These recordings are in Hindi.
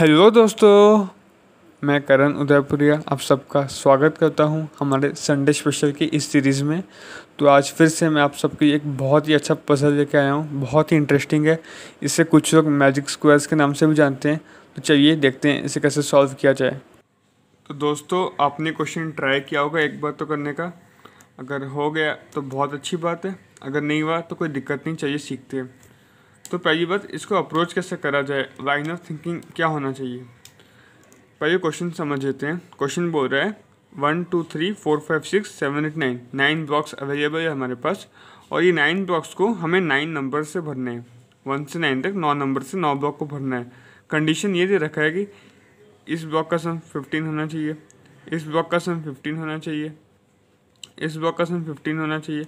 हेलो दोस्तों मैं करण उदयपुरिया आप सबका स्वागत करता हूं हमारे संडे स्पेशल की इस सीरीज़ में तो आज फिर से मैं आप सबके एक बहुत ही अच्छा पसंद लेके आया हूं बहुत ही इंटरेस्टिंग है इसे कुछ लोग मैजिक स्क्वायर्स के नाम से भी जानते हैं तो चलिए देखते हैं इसे कैसे सॉल्व किया जाए तो दोस्तों आपने क्वेश्चन ट्राई किया होगा एक बार तो करने का अगर हो गया तो बहुत अच्छी बात है अगर नहीं हुआ तो कोई दिक्कत नहीं चाहिए सीखते हैं तो पहली बात इसको अप्रोच कैसे करा जाए लाइन ऑफ थिंकिंग क्या होना चाहिए पहले क्वेश्चन समझ लेते हैं क्वेश्चन बोल रहा है one two three four five six seven eight nine nine blocks available है हमारे पास और ये नाइन ब्लॉक्स को हमें नाइन नंबर से भरना है वन से नाइन तक नौ नंबर से नौ ब्लॉक को भरना है कंडीशन ये दे रखा है कि इस ब्लॉक का सम फिफ्टीन होना चाहिए इस ब्लॉक का सम फिफ्टीन होना चाहिए इस ब्लॉक का सम फिफ्टीन होना चाहिए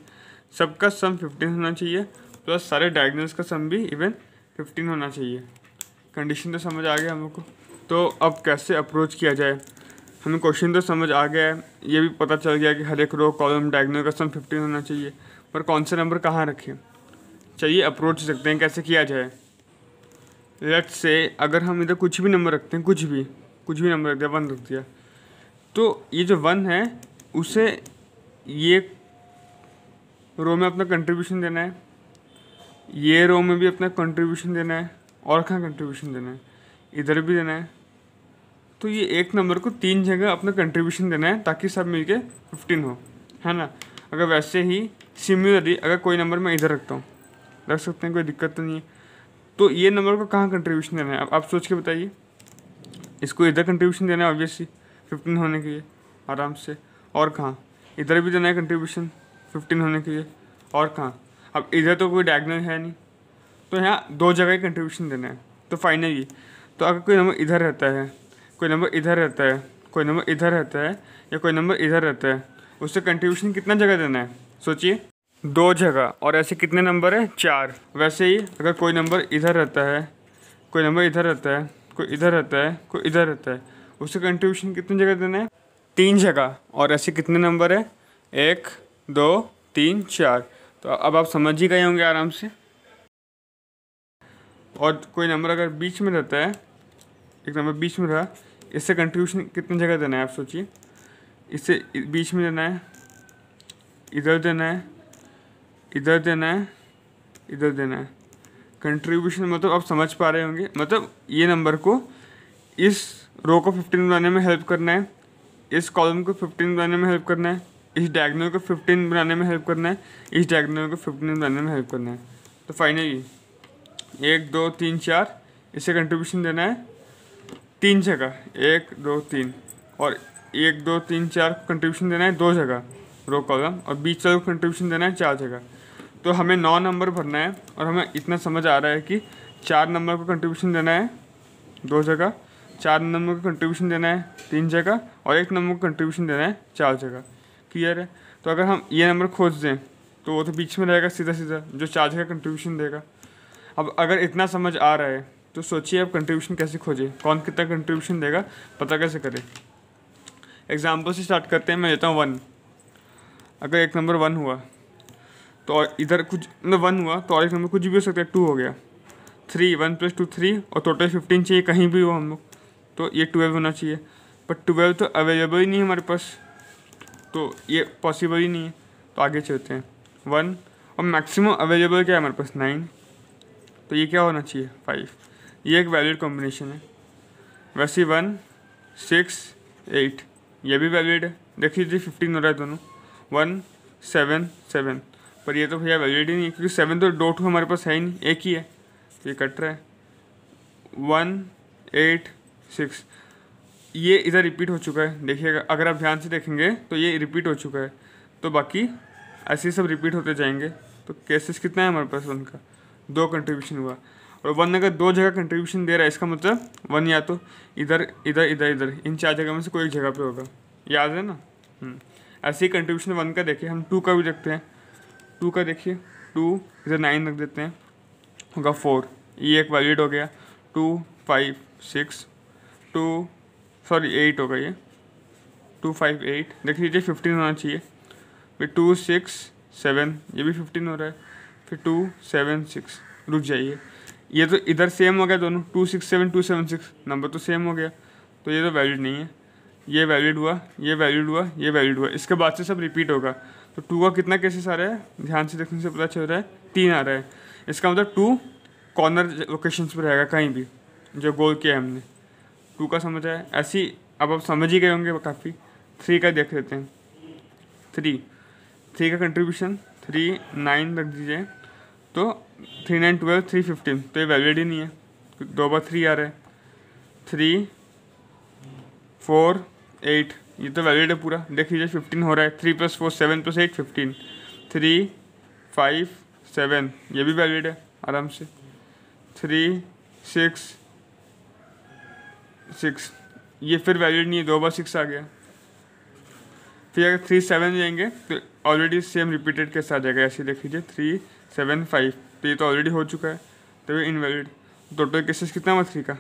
सबका सम फिफ्टीन होना चाहिए प्लस तो सारे डायग्नोज का सम भी इवन फिफ्टीन होना चाहिए कंडीशन तो समझ आ गया हम लोग को तो अब कैसे अप्रोच किया जाए हमें क्वेश्चन तो समझ आ गया है ये भी पता चल गया कि हर एक रो कॉलम डायगनल का सम फिफ्टीन होना चाहिए पर कौन सा नंबर कहाँ रखें चाहिए अप्रोच सकते हैं कैसे किया जाए लेट से अगर हम इधर कुछ भी नंबर रखते हैं कुछ भी कुछ भी नंबर रख दिया वन रख दिया तो ये जो वन है उसे ये रो में अपना कंट्रीब्यूशन देना है ये रो में भी अपना कंट्रीब्यूशन देना है और कहाँ कंट्रीब्यूशन देना है इधर भी देना है तो ये एक नंबर को तीन जगह अपना कंट्रीब्यूशन देना है ताकि सब मिल के फिफ्टीन हो है ना अगर वैसे ही सिमिलरली अगर कोई नंबर मैं इधर रखता हूँ रख सकते हैं कोई दिक्कत तो नहीं है तो ये नंबर को कहाँ कंट्रीब्यूशन देना है अब आप सोच के बताइए इसको इधर कंट्रीब्यूशन देना है ऑब्वियसली फिफ्टीन होने के लिए आराम से और कहाँ इधर भी देना है कंट्रीब्यूशन फिफ्टीन होने के लिए और कहाँ अब इधर तो कोई डायगनल है नहीं तो यहाँ दो जगह कंट्रीब्यूशन देना है तो फाइनली तो अगर कोई नंबर इधर रहता है कोई नंबर इधर रहता है कोई नंबर इधर रहता है या कोई नंबर इधर रहता है उससे कंट्रीब्यूशन कितना जगह देना है सोचिए दो जगह और ऐसे कितने नंबर है चार वैसे ही अगर कोई नंबर इधर रहता है कोई नंबर इधर रहता है कोई इधर रहता है कोई इधर रहता है उससे कंट्रीब्यूशन कितनी जगह देना है तीन जगह और ऐसे कितने नंबर है एक दो तीन चार तो अब आप समझ ही गए होंगे आराम से और कोई नंबर अगर बीच में रहता है एक नंबर बीच में रहा इससे कंट्रीब्यूशन कितनी जगह देना है आप सोचिए इससे बीच में देना है इधर देना है इधर देना है इधर देना है कंट्रीब्यूशन मतलब आप समझ पा रहे होंगे मतलब ये नंबर को इस रो को फिफ्टीन बनाने में हेल्प करना है इस कॉलम को फिफ्टीन बनाने में हेल्प करना है इस डायगनल को फिफ्टीन बनाने में हेल्प करना है इस डायगनल को फिफ्टीन बनाने में हेल्प करना है तो फाइनली एक दो तीन चार इसे कंट्रीब्यूशन देना है तीन जगह एक दो तीन और एक दो तीन चार कंट्रीब्यूशन देना है दो जगह रो कॉलम और बीच वाले कंट्रीब्यूशन देना है चार जगह तो हमें नौ नंबर भरना है और हमें इतना समझ आ रहा है कि चार नंबर को कंट्रीब्यूशन देना है दो जगह चार नंबर को कंट्रीब्यूशन देना है तीन जगह और एक नंबर को कंट्रीब्यूशन देना है चार जगह क्लियर है तो अगर हम ये नंबर खोज दें तो वो तो बीच में रहेगा सीधा सीधा जो चार्ज का कंट्रीब्यूशन देगा अब अगर इतना समझ आ रहा है तो सोचिए आप कंट्रीब्यूशन कैसे खोजें कौन कितना कंट्रीब्यूशन देगा पता कैसे करें एग्जाम्पल से स्टार्ट करते हैं मैं लेता हूँ वन अगर एक नंबर वन हुआ तो और इधर कुछ मतलब वन हुआ तो और एक नंबर कुछ भी हो सकता है टू हो गया three one plus two three और टोटल फिफ्टीन चाहिए कहीं भी हो हम लोग तो ये ट्वेल्व होना चाहिए बट ट्वेल्व तो अवेलेबल ही नहीं है हमारे पास तो ये पॉसिबल ही नहीं है तो आगे चलते हैं वन और मैक्सिमम अवेलेबल क्या है हमारे पास नाइन तो ये क्या होना चाहिए फाइव ये एक वैलिड कॉम्बिनेशन है वैसे वन सिक्स एट ये भी वैलिड है देख लीजिए फिफ्टीन हो रहा है दोनों वन सेवन सेवन पर ये तो भैया वैलिड ही नहीं है क्योंकि सेवन तो डो टू हमारे पास है ही नहीं एक ही है तो ये कट रहा है वन एट सिक्स ये इधर रिपीट हो चुका है देखिएगा अगर आप ध्यान से देखेंगे तो ये रिपीट हो चुका है तो बाकी ऐसे ही सब रिपीट होते जाएंगे तो केसेस कितना है हमारे पास वन का दो कंट्रीब्यूशन हुआ और वन अगर दो जगह कंट्रीब्यूशन दे रहा है इसका मतलब वन या तो इधर इधर इधर इधर इन चार जगह में से कोई एक जगह पर होगा याद है ना हम्म। ऐसे ही कंट्रीब्यूशन वन का देखिए हम टू का भी देखते हैं टू का देखिए टू इधर नाइन रख देते हैं होगा फोर ये एक वैलिड हो गया two five six two sorry eight होगा ये टू फाइव एट देख लीजिए फिफ्टीन होना चाहिए फिर टू सिक्स सेवन ये भी फिफ्टीन हो रहा है फिर टू सेवन सिक्स रुक जाइए ये तो इधर सेम हो गया दोनों two six seven two seven six number तो सेम हो गया तो ये तो वैलिड नहीं है ये वैलिड हुआ ये वैलिड हुआ ये वैलिड हुआ इसके बाद से सब रिपीट होगा तो टू का कितना केसेस आ रहा है ध्यान से देखने से पता चल रहा है तीन आ रहा है इसका मतलब टू कॉर्नर लोकेशन पर रहेगा कहीं भी जो गोल किया हमने टू का समझ आया ऐसी अब आप समझ ही गए होंगे काफ़ी थ्री का देख लेते हैं थ्री थ्री का कंट्रीब्यूशन थ्री नाइन रख दीजिए तो three nine twelve three fifteen तो ये वैलिड ही नहीं है दो बार थ्री आ रहा है थ्री फोर एट ये तो वैलिड है पूरा देख लीजिए फिफ्टीन हो रहा है three plus four seven plus eight fifteen three five seven ये भी वैलिड है आराम से थ्री सिक्स सिक्स ये फिर वैलिड नहीं है दो बार सिक्स आ गया फिर अगर थ्री सेवन जाएंगे तो ऑलरेडी सेम रिपीटेड के साथ जाएगा ऐसे देख लीजिए थ्री सेवन फाइव तो ये तो ऑलरेडी हो चुका है तो ये इनवैलिड टोटल केसेस कितना हुआ थ्री का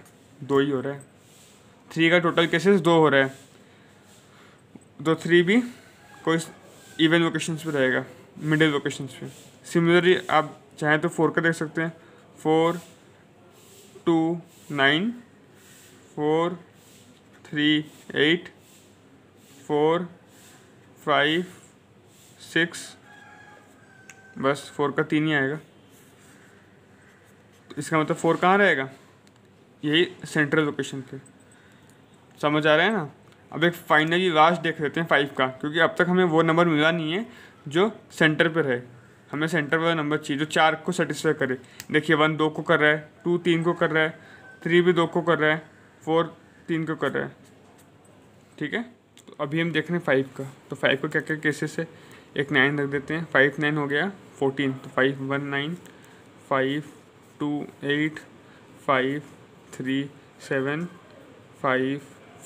दो ही हो रहा है थ्री का टोटल केसेस दो हो रहा है तो थ्री भी कोई इवन लोकेशन पर रहेगा मिडिल लोकेशन पर सिमिलरली आप चाहें तो फोर का देख सकते हैं four two nine four three eight four five six बस फोर का तीन ही आएगा तो इसका मतलब फोर कहाँ रहेगा यही सेंट्रल लोकेशन पे समझ आ रहा है ना अब एक फाइनली लास्ट देख लेते हैं फाइव का क्योंकि अब तक हमें वो नंबर मिला नहीं है जो सेंटर पर है हमें सेंटर वाला नंबर चाहिए जो चार को सेटिस्फाई करे देखिए वन दो को कर रहा है टू तीन को कर रहा है थ्री भी दो को कर रहा है फोर तीन को कर रहा है ठीक है तो अभी हम देख रहे हैं फाइव का तो फाइव को क्या क्या केसेस है एक नाइन रख देते हैं फाइव नाइन हो गया फोर्टीन तो five one nine five two eight five three seven five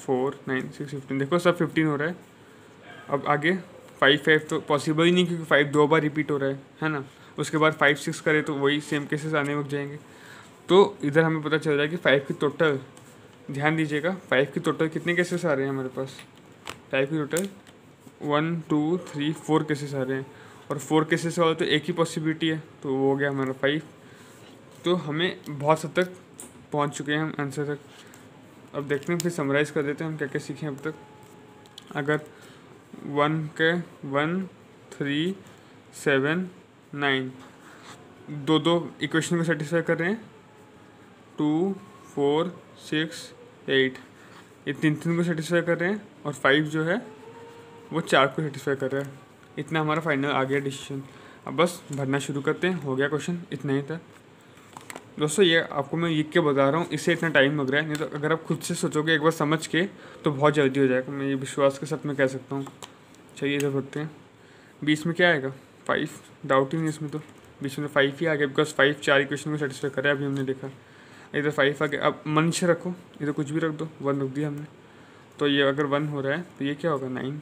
four nine six fifteen देखो सब फिफ्टीन हो रहा है अब आगे फाइव फाइव तो पॉसिबल ही नहीं क्योंकि फाइव दो बार रिपीट हो रहा है है ना उसके बाद फाइव सिक्स करें तो वही सेम केसेस आने लग जाएंगे तो इधर हमें पता चल रहा है कि फाइव की टोटल ध्यान दीजिएगा फाइव की टोटल कितने केसेस आ रहे हैं हमारे पास फाइव की total one two three four cases आ रहे हैं और फोर केसेस वाले तो एक ही पॉसिबिलिटी है तो वो हो गया हमारा फाइव तो हमें बहुत हद तक पहुंच चुके हैं हम आंसर तक अब देखते हैं फिर समराइज़ कर देते हैं हम क्या क्या सीखे अब तक अगर वन के वन थ्री सेवन नाइन दो दो इक्वेशन को सेटिस्फाई कर रहे हैं टू फोर सिक्स एट ये तीन तीन को सेटिस्फाई कर रहे हैं और फाइव जो है वो चार को सेटिस्फाई कर रहा है इतना हमारा फाइनल आ गया डिसीजन अब बस भरना शुरू करते हैं हो गया क्वेश्चन इतना ही था दोस्तों ये आपको मैं लिख के बता रहा हूँ इससे इतना टाइम लग रहा है नहीं तो अगर आप खुद से सोचोगे एक बार समझ के तो बहुत जल्दी हो जाएगा मैं ये विश्वास के साथ मैं कह सकता हूँ चलिए इधर भरते हैं बीस में क्या आएगा फाइव डाउट ही नहीं इसमें तो बीस में फाइव तो ही आ गया बिकॉज फाइव चार इक्वेशन को सेटिस्फाई करा है अभी हमने देखा इधर फाइव आ गया अब से रखो इधर कुछ भी रख दो वन रख दिया हमने तो ये अगर वन हो रहा है तो ये क्या होगा नाइन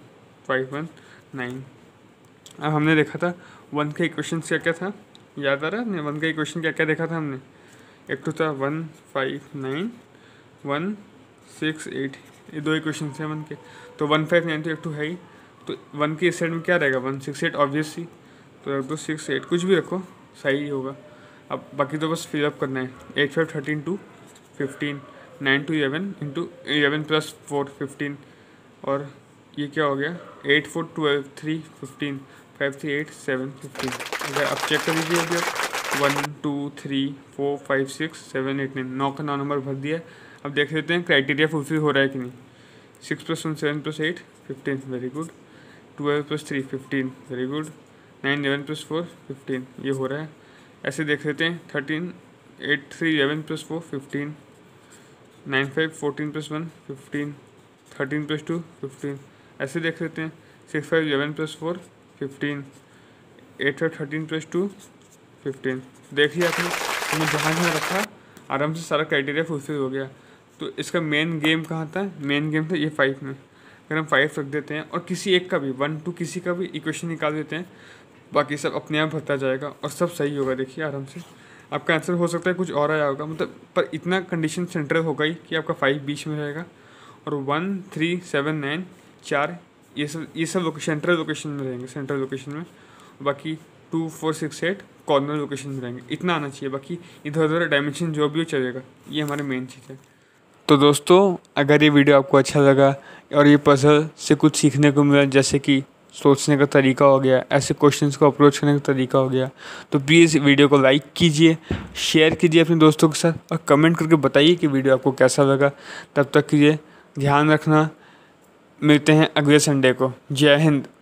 फाइव वन नाइन अब हमने देखा था वन का इक्वेशन क्या क्या था याद आ रहा है वन का इक्वेशन क्या क्या देखा था हमने एक तो था one five nine one six eight ये दो इक्वेशन है वन के तो वन फाइव नाइन तो एक टू तो है ही तो वन के इस साइड में क्या रहेगा वन सिक्स एट ऑब्वियसली तो रख दो सिक्स एट कुछ भी रखो सही होगा अब बाकी तो बस फिलअप करना है eight five thirteen two fifteen nine two eleven into eleven plus four fifteen और ये क्या हो गया eight four twelve three fifteen five three eight seven fifteen अगर आप चेक कर लीजिए अभी आप one two three four five six seven eight nine नौ का नौ नंबर भर दिया अब देख लेते हैं क्राइटेरिया फुलफिल हो रहा है कि नहीं six plus one seven plus eight fifteen very good twelve plus three fifteen very good nine eleven plus four fifteen ये हो रहा है ऐसे देख लेते हैं thirteen eight three eleven plus four fifteen nine five fourteen plus one fifteen thirteen plus two fifteen ऐसे देख लेते हैं six five eleven plus four fifteen eight five thirteen plus two fifteen देखिए आपने हमने जहाँ जहाँ रखा आराम से सारा क्राइटेरिया फुलफिल हो गया तो इसका मेन गेम कहाँ था मेन गेम था ये फाइव में अगर हम फाइव रख देते हैं और किसी एक का भी वन टू किसी का भी इक्वेशन निकाल देते हैं बाकी सब अपने आप भरता जाएगा और सब सही होगा देखिए आराम से आपका आंसर हो सकता है कुछ और आया होगा मतलब पर इतना कंडीशन सेंटर होगा ही कि आपका फाइव बीच में रहेगा और वन थ्री सेवन नाइन चार ये सब ये सब लोकेशन सेंट्रल लोकेशन में रहेंगे सेंट्रल लोकेशन में बाकी two four six eight corner location में रहेंगे इतना आना चाहिए बाकी इधर उधर डायमेंशन जो भी हो चलेगा ये हमारे मेन चीज़ है तो दोस्तों अगर ये वीडियो आपको अच्छा लगा और ये पसल से कुछ सीखने को मिला जैसे कि सोचने का तरीका हो गया ऐसे क्वेश्चंस को अप्रोच करने का तरीका हो गया तो प्लीज़ वीडियो को लाइक कीजिए शेयर कीजिए अपने दोस्तों के साथ और कमेंट करके बताइए कि वीडियो आपको कैसा लगा तब तक कीजिए ध्यान रखना मिलते हैं अगले संडे को जय हिंद